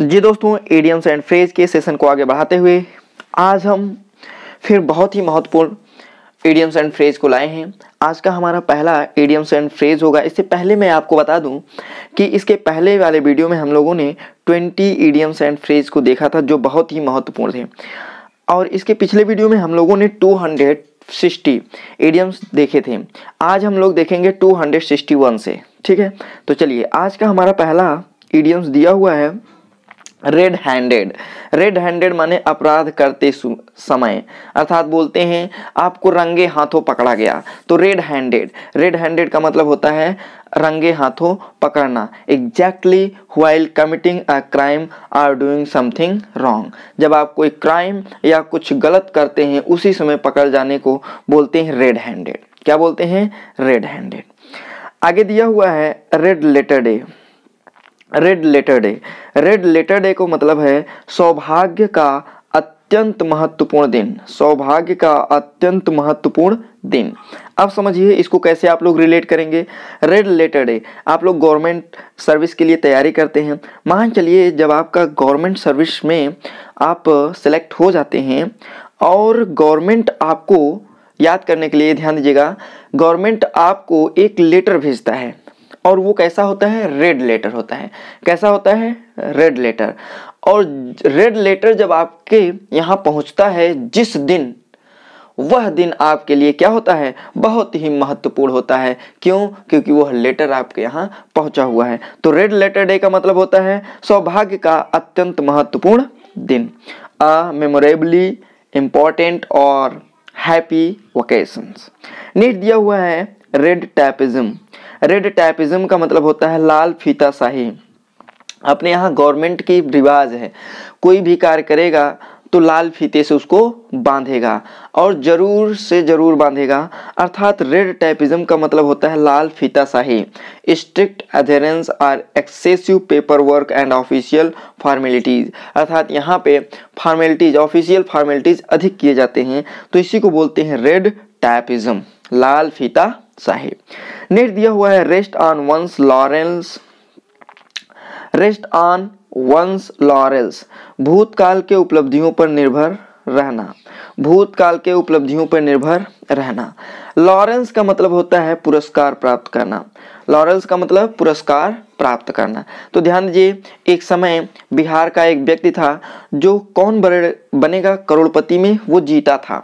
जी दोस्तों idioms and phrases के session को आगे बढ़ाते हुए आज हम फिर बहुत ही महत्वपूर्ण एडियम्स एंड फ्रेज को लाए हैं आज का हमारा पहला एडियम्स एंड फ्रेज होगा इससे पहले मैं आपको बता दूं कि इसके पहले वाले वीडियो में हम लोगों ने 20 एडियम्स एंड फ्रेज को देखा था जो बहुत ही महत्वपूर्ण थे और इसके पिछले वीडियो में हम लोगों ने टू एडियम्स देखे थे आज हम लोग देखेंगे टू से ठीक है तो चलिए आज का हमारा पहला एडियम्स दिया हुआ है रेड हैंडेड रेड हैंडेड माने अपराध करते समय अर्थात बोलते हैं आपको रंगे हाथों पकड़ा गया तो रेड हैंडेड रेड हैंडेड का मतलब होता है रंगे हाथों पकड़ना exactly while committing a crime or doing something wrong जब आप कोई क्राइम या कुछ गलत करते हैं उसी समय पकड़ जाने को बोलते हैं रेड हैंडेड क्या बोलते हैं रेड हैंडेड आगे दिया हुआ है red letter day red letter day red letter day को मतलब है सौभाग्य का अत्यंत महत्वपूर्ण दिन सौभाग्य का अत्यंत महत्वपूर्ण दिन अब समझिए इसको कैसे आप लोग रिलेट करेंगे रेड लेटर डे आप लोग गवर्नमेंट सर्विस के लिए तैयारी करते हैं मान चलिए जब आपका गवर्नमेंट सर्विस में आप सेलेक्ट हो जाते हैं और गवर्नमेंट आपको याद करने के लिए ध्यान दीजिएगा गवर्नमेंट आपको एक लेटर भेजता है और वो कैसा होता है रेड लेटर होता है कैसा होता है रेड लेटर और रेड लेटर जब आपके यहाँ पहुँचता है जिस दिन वह दिन आपके लिए क्या होता है बहुत ही महत्वपूर्ण होता है क्यों क्योंकि वह लेटर आपके यहाँ पहुँचा हुआ है तो रेड लेटर डे का मतलब होता है सौभाग्य का अत्यंत महत्वपूर्ण दिन अ मेमोरेबली इम्पॉर्टेंट और हैप्पी वोकेशंस नेट दिया हुआ है रेड टैपिज्म रेड टाइपिज्म का मतलब होता है लाल फीताशाही अपने यहाँ गवर्नमेंट की रिवाज है कोई भी कार्य करेगा तो लाल फीते से उसको बांधेगा और जरूर से जरूर बांधेगा अर्थात रेड टाइपिज्म का मतलब होता है लाल फीताशाही strict adherence or excessive paper work and official formalities अर्थात यहाँ पे फॉर्मेलिटीज़ ऑफिशियल फॉर्मेलिटीज़ अधिक किए जाते हैं तो इसी को बोलते हैं रेड टाइपिज्म लाल फीता साहिब नेक्स्ट दिया हुआ है rest on one's laurels rest on one's laurels भूतकाल के उपलब्धियों पर निर्भर रहना भूतकाल के उपलब्धियों पर निर्भर रहना लॉरेंस का मतलब होता है पुरस्कार प्राप्त करना लॉरेंस का मतलब पुरस्कार प्राप्त करना तो ध्यान दीजिए एक समय बिहार का एक व्यक्ति था जो कौन बनेगा करोड़पति में वो जीता था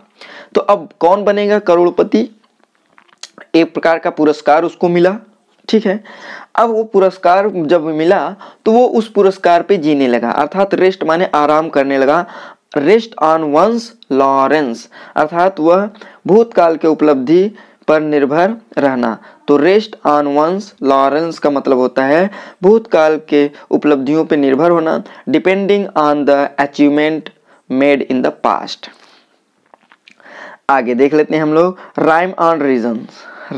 तो अब कौन बनेगा करोड़पति एक प्रकार का पुरस्कार उसको मिला ठीक है अब वो पुरस्कार जब मिला तो वो उस पुरस्कार पे जीने लगा अर्थात रेस्ट माने आराम करने लगा रेस्ट ऑन वंस लॉरेंस अर्थात वह भूतकाल के उपलब्धि पर निर्भर रहना तो रेस्ट ऑन वंस लॉरेंस का मतलब होता है भूतकाल के उपलब्धियों पर निर्भर होना depending on the achievement made in the past आगे देख लेते हैं हम लोग rhyme on reason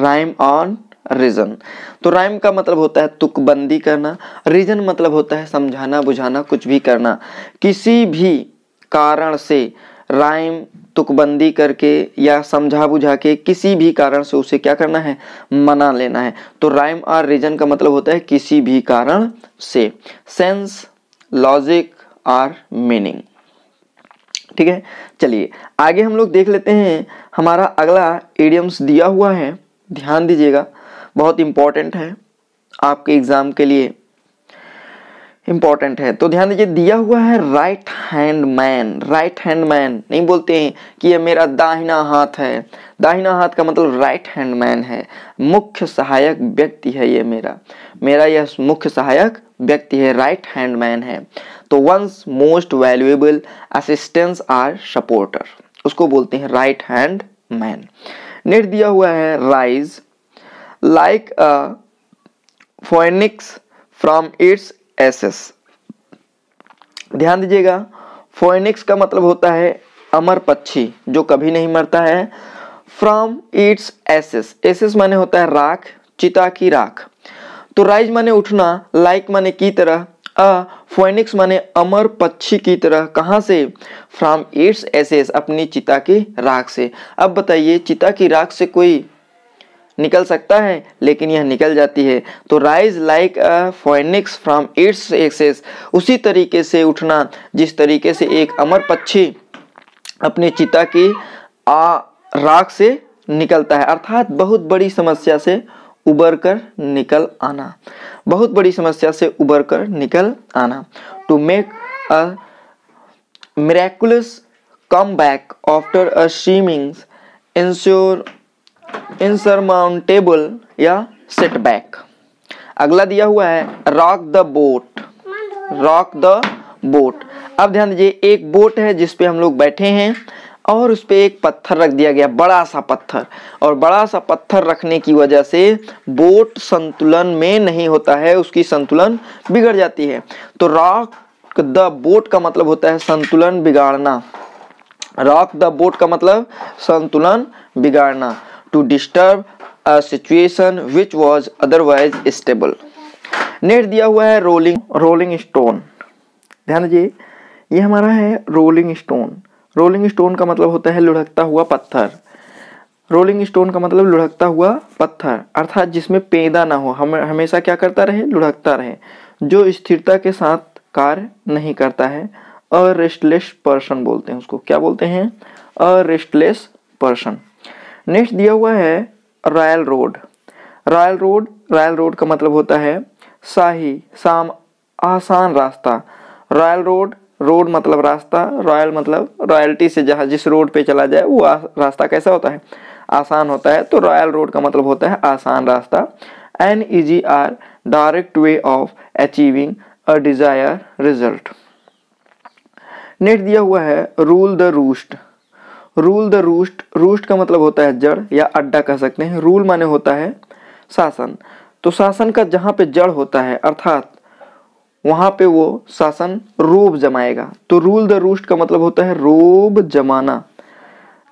rhyme on reason तो राइम का मतलब होता है तुकबंदी करना रीजन मतलब होता है समझाना बुझाना कुछ भी करना किसी भी कारण से राइम तुकबंदी करके या समझा बुझा के किसी भी कारण से उसे क्या करना है मना लेना है तो राइम और रीजन का मतलब होता है किसी भी कारण से सेंस लॉजिक और मीनिंग ठीक है चलिए आगे हम लोग देख लेते हैं हमारा अगला एडियम्स दिया हुआ है ध्यान दीजिएगा बहुत इंपॉर्टेंट है आपके एग्ज़ाम के लिए इंपॉर्टेंट है तो ध्यान दीजिए दिया हुआ है right hand man right hand man नहीं बोलते हैं कि ये मेरा दाहिना हाथ है दाहिना हाथ का मतलब राइट हैंड मैन है मुख्य सहायक व्यक्ति है ये मेरा मेरा यह मुख्य सहायक व्यक्ति है राइट हैंड मैन है तो one's most valuable assistance or supporter उसको बोलते हैं राइट हैंड मैन नेट दिया हुआ है rise like a phoenix from its ashes ध्यान दीजिएगा फोनिक्स का मतलब होता है अमर पक्षी जो कभी नहीं मरता है फ्रॉम इट्स एसेस एसेस माने होता है राख चिता की राख तो राइज माने उठना लाइक माने की तरह अ फोनिक्स माने अमर पक्षी की तरह कहाँ से फ्राम एट्स एसेस अपनी चिता की राख से अब बताइए चिता की राख से कोई निकल सकता है लेकिन यह निकल जाती है तो rise like a phoenix from its ashes उसी तरीके से उठना जिस तरीके से एक अमर पक्षी अपनी चिता की आ राख से निकलता है अर्थात बहुत बड़ी समस्या से उबर कर निकल आना बहुत बड़ी समस्या से उबर कर निकल आना to make a come back after a स्ट्रीमिंग इंश्योर इंसरमाउंटेबल या सेटबैक अगला दिया हुआ है rock the boat rock the boat अब ध्यान दीजिए एक बोट है जिसपे हम लोग बैठे हैं और उस पर एक पत्थर रख दिया गया बड़ा सा पत्थर और बड़ा सा पत्थर रखने की वजह से बोट संतुलन में नहीं होता है उसकी संतुलन बिगड़ जाती है तो रॉक द बोट का मतलब होता है संतुलन बिगाड़ना रॉक द बोट का मतलब संतुलन बिगाड़ना to disturb a situation which was otherwise stable next दिया हुआ है रोलिंग रोलिंग स्टोन ध्यान दीजिए ये हमारा है रोलिंग स्टोन रोलिंग स्टोन का मतलब होता है लुढ़कता हुआ पत्थर रोलिंग स्टोन का मतलब लुढ़कता हुआ पत्थर अर्थात जिसमें पैदा ना हो हम हमेशा क्या करता रहे लुढ़कता रहे जो स्थिरता के साथ कार्य नहीं करता है अरेस्टलेस पर्सन बोलते हैं उसको क्या बोलते हैं अरेस्टलेस पर्सन नेक्स्ट दिया हुआ है royal road royal road royal road का मतलब होता है शाही शाम आसान रास्ता रॉयल रोड रोड मतलब रास्ता रॉयल मतलब रॉयल्टी से जहाँ जिस रोड पे चला जाए वो रास्ता कैसा होता है आसान होता है तो रॉयल रोड का मतलब होता है आसान रास्ता an easy or direct way of achieving a desire result next दिया हुआ है rule the roost rule the roost roost का मतलब होता है जड़ या अड्डा कह सकते हैं रूल माने होता है शासन तो शासन का जहाँ पे जड़ होता है अर्थात वहां पे वो शासन रोब जमाएगा तो रूल द रूस्ट का मतलब होता है रोब जमाना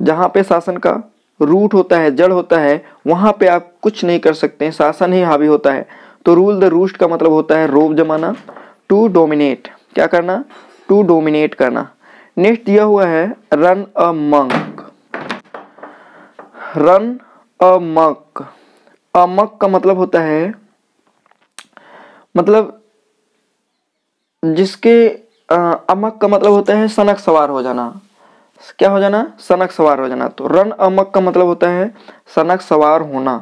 जहां पे शासन का रूट होता है जड़ होता है वहां पे आप कुछ नहीं कर सकते शासन ही हावी होता है तो रूल द रूस्ट का मतलब होता है रोब जमाना टू डोमिनेट क्या करना टू डोमिनेट करना नेक्स्ट दिया हुआ है run amok run amok amok का मतलब होता है मतलब जिसके अमक का मतलब होता है सनक सवार हो जाना क्या हो जाना सनक सवार हो जाना तो रन अमक का मतलब होता है सनक सवार होना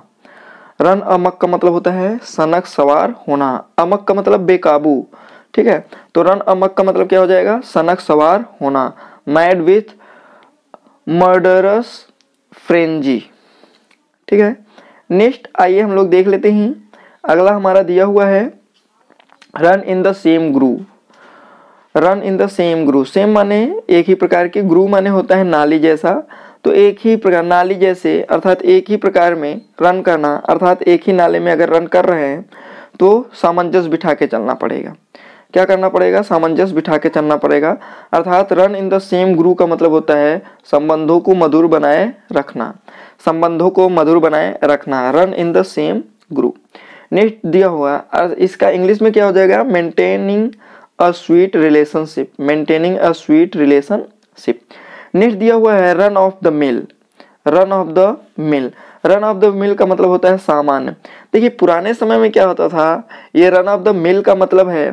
रन अमक का मतलब होता है सनक सवार होना अमक का मतलब बेकाबू ठीक है तो रन अमक का मतलब क्या हो जाएगा सनक सवार होना मैड विथ मर्डरस फ्रेंजी ठीक है नेक्स्ट आइए हम लोग देख लेते हैं अगला हमारा दिया हुआ है run in the same groove run in the same groove same माने एक ही प्रकार के ग्रू माने होता है नाली जैसा तो एक ही प्रकार नाली जैसे अर्थात एक ही प्रकार में रन करना अर्थात एक ही नाले में अगर रन कर रहे हैं तो सामंजस्य बिठा के चलना पड़ेगा क्या करना पड़ेगा सामंजस्य बिठा के चलना पड़ेगा अर्थात run in the same groove का मतलब होता है संबंधों को मधुर बनाए रखना संबंधों को मधुर बनाए रखना run in the same groove next दिया हुआ है इसका इंग्लिश में क्या हो जाएगा maintaining a sweet relationship maintaining a sweet relationship next दिया हुआ है run of the mill run of the mill run of the mill का मतलब होता है सामान्य देखिए पुराने समय में क्या होता था ये रन ऑफ द मिल का मतलब है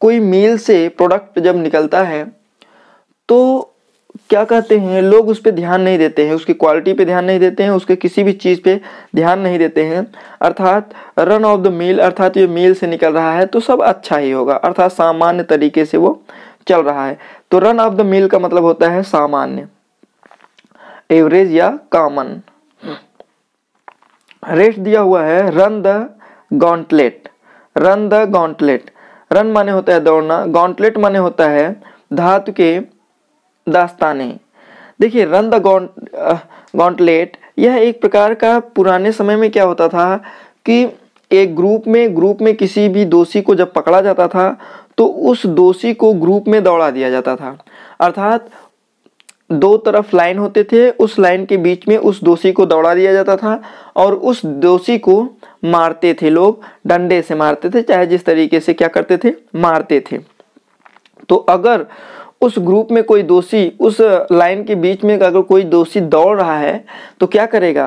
कोई मिल से प्रोडक्ट जब निकलता है तो क्या कहते हैं लोग उस पर ध्यान नहीं देते हैं उसकी क्वालिटी पे ध्यान नहीं देते हैं उसके किसी भी चीज़ पे ध्यान नहीं देते हैं अर्थात रन ऑफ द मील अर्थात ये मील से निकल रहा है तो सब अच्छा ही होगा अर्थात सामान्य तरीके से वो चल रहा है तो रन ऑफ द मील का मतलब होता है सामान्य एवरेज या कॉमन रेस्ट दिया हुआ है run the gauntlet run the gauntlet run माने होता है दौड़ना गॉन्टलेट माने होता है धातु के दास्ताने देखिए रन द गॉन्ट गॉन्टलेट यह एक प्रकार का पुराने समय में क्या होता था कि एक ग्रुप में ग्रुप में किसी भी दोषी को जब पकड़ा जाता था तो उस दोषी को ग्रुप में दौड़ा दिया जाता था अर्थात दो तरफ लाइन होते थे उस लाइन के बीच में उस दोषी को दौड़ा दिया जाता था और उस दोषी को मारते थे लोग डंडे से मारते थे चाहे जिस तरीके से क्या करते थे मारते थे तो अगर उस ग्रुप में कोई दोषी उस लाइन के बीच में अगर कोई दोषी दौड़ रहा है तो क्या करेगा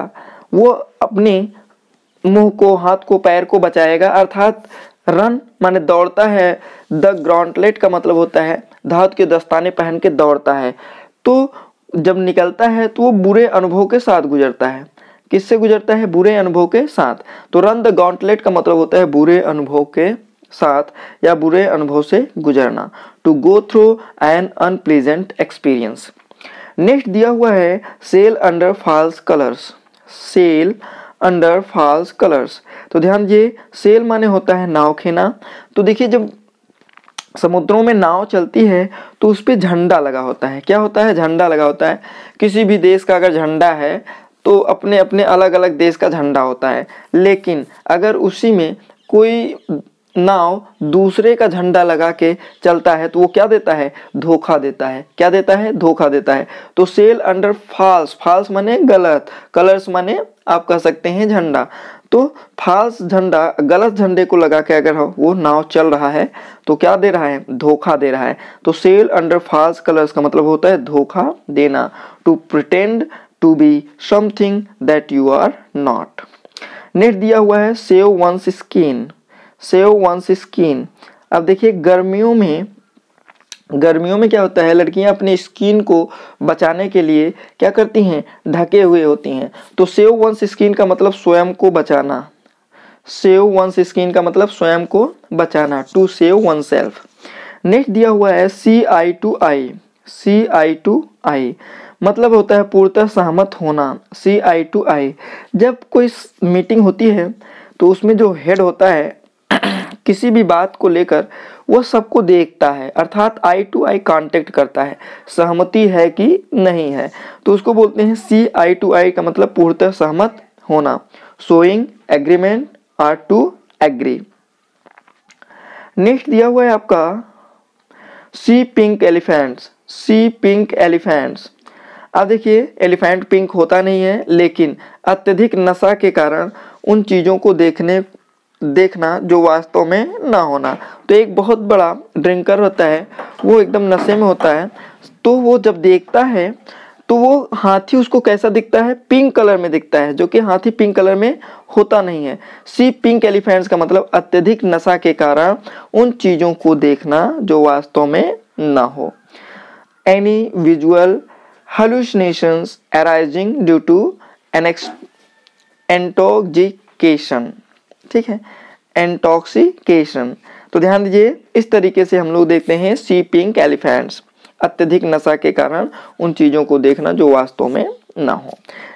वो अपने मुंह को हाथ को पैर को बचाएगा अर्थात रन माने दौड़ता है द ग्राउंडलेट का मतलब होता है धात के दस्ताने पहन के दौड़ता है तो जब निकलता है तो वो बुरे अनुभव के साथ गुजरता है किससे गुजरता है बुरे अनुभव के साथ तो रन द गॉन्टलेट का मतलब होता है बुरे अनुभव के साथ या बुरे अनुभव से गुजरना to go through an unpleasant experience next दिया हुआ है sail under false colours sail under false colours तो ध्यान दिए सेल माने होता है नाव खेना तो देखिए जब समुद्रों में नाव चलती है तो उस पर झंडा लगा होता है क्या होता है झंडा लगा होता है किसी भी देश का अगर झंडा है तो अपने अपने अलग अलग देश का झंडा होता है लेकिन अगर उसी में कोई नाव दूसरे का झंडा लगा के चलता है तो वो क्या देता है धोखा देता है क्या देता है धोखा देता है तो सेल अंडर फाल्स फाल्स माने गलत कलर्स माने आप कह सकते हैं झंडा तो फाल्स झंडा गलत झंडे को लगा के अगर वो नाव चल रहा है तो क्या दे रहा है धोखा दे रहा है तो सेल अंडर फाल्स कलर्स का मतलब होता है धोखा देना to pretend to be something that you are not next दिया हुआ है save one's skin save one's skin अब देखिए गर्मियों में गर्मियों में क्या होता है लड़कियां अपने स्किन को बचाने के लिए क्या करती हैं ढके हुए होती हैं तो सेव वंस स्किन का मतलब स्वयं को बचाना सेव वंस स्किन का मतलब स्वयं को बचाना to save oneself next दिया हुआ है सी आई to I C I to आई मतलब होता है पूर्णतः सहमत होना सी आई टू आई जब कोई मीटिंग होती है तो उसमें जो हेड होता है किसी भी बात को लेकर वह सबको देखता है अर्थात आई टू आई कांटेक्ट करता है सहमति है कि नहीं है तो उसको बोलते हैं सी आई टू आई का मतलब पूर्णतः सहमत होना showing agreement or to agree next दिया हुआ है आपका see pink elephants see pink elephants अब देखिए एलिफेंट पिंक होता नहीं है लेकिन अत्यधिक नशा के कारण उन चीज़ों को देखने देखना जो वास्तव में ना होना तो एक बहुत बड़ा ड्रिंकर होता है वो एकदम नशे में होता है तो वो जब देखता है तो वो हाथी उसको कैसा दिखता है पिंक कलर में दिखता है जो कि हाथी पिंक कलर में होता नहीं है सी पिंक एलिफेंट्स का मतलब अत्यधिक नशा के कारण उन चीज़ों को देखना जो वास्तव में ना हो any visual hallucinations arising due to annex intoxication ठीक है एंटॉक्सिकेशन तो ध्यान दीजिए इस तरीके से हम लोग देखते हैं सीपिंग एलिफेंट्स अत्यधिक नशा के कारण उन चीज़ों को देखना जो वास्तव में ना हो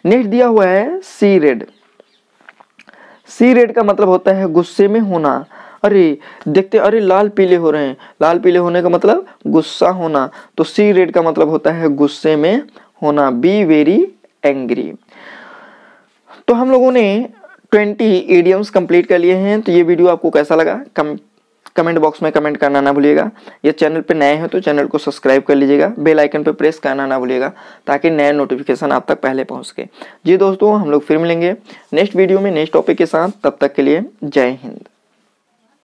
नेक्स्ट दिया हुआ है सी रेड सी रेड का मतलब होता है गुस्से में होना अरे देखते अरे लाल पीले हो रहे हैं लाल पीले होने का मतलब गुस्सा होना तो सी रेड का मतलब होता है गुस्से में होना बी वेरी एंग्री तो हम लोगों ने ट्वेंटी एडियम्स कंप्लीट कर लिए हैं तो ये वीडियो आपको कैसा लगा कम कमेंट बॉक्स में कमेंट करना ना भूलिएगा या चैनल पर नए हैं तो चैनल को सब्सक्राइब कर लीजिएगा बेल आइकन पर प्रेस करना ना भूलिएगा ताकि नए नोटिफिकेशन आप तक पहले पहुंच सके जी दोस्तों हम लोग फिर मिलेंगे नेक्स्ट वीडियो में नेक्स्ट टॉपिक के साथ तब तक के लिए जय हिंद